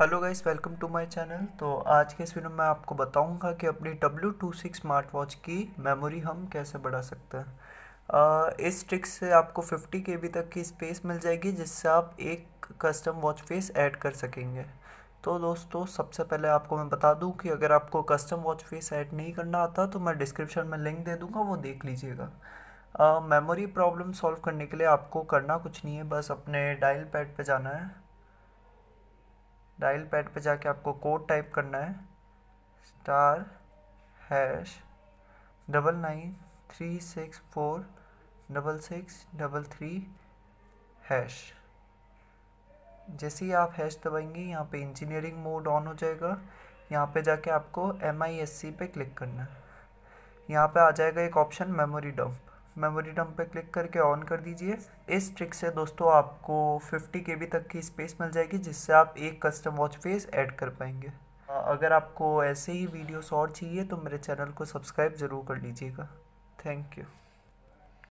hello guys welcome to my channel तो आज के इस वीडियो में आपको बताऊंगा कि अपनी W two six smart watch की मेमोरी हम कैसे बढ़ा सकते हैं इस ट्रिक से आपको फिफ्टी के तक की स्पेस मिल जाएगी जिससे आप एक कस्टम वॉच फेस ऐड कर सकेंगे तो दोस्तों सबसे पहले आपको मैं बता दूं कि अगर आपको कस्टम वॉच फेस ऐड नहीं करना आता तो मैं डिस्क्रिप्शन में लिंक दे दूँगा वो देख लीजिएगा मेमोरी प्रॉब्लम सॉल्व करने के लिए आपको करना कुछ नहीं है बस अपने डायल पैड पर जाना है डायल पैड पे जाके आपको कोड टाइप करना है star hash double nine three six four double six double three hash जैसे ही आप हैश दबाएंगे यहाँ पे इंजीनियरिंग मोड ऑन हो जाएगा यहाँ पे जाके आपको एम आई एस सी पे क्लिक करना है यहाँ पे आ जाएगा एक ऑप्शन मेमोरी डंप मेमोरी डम पे क्लिक करके ऑन कर दीजिए इस ट्रिक से दोस्तों आपको 50 के तक की स्पेस मिल जाएगी जिससे आप एक कस्टम वॉच फेस ऐड कर पाएंगे अगर आपको ऐसे ही वीडियोस और चाहिए तो मेरे चैनल को सब्सक्राइब ज़रूर कर लीजिएगा थैंक यू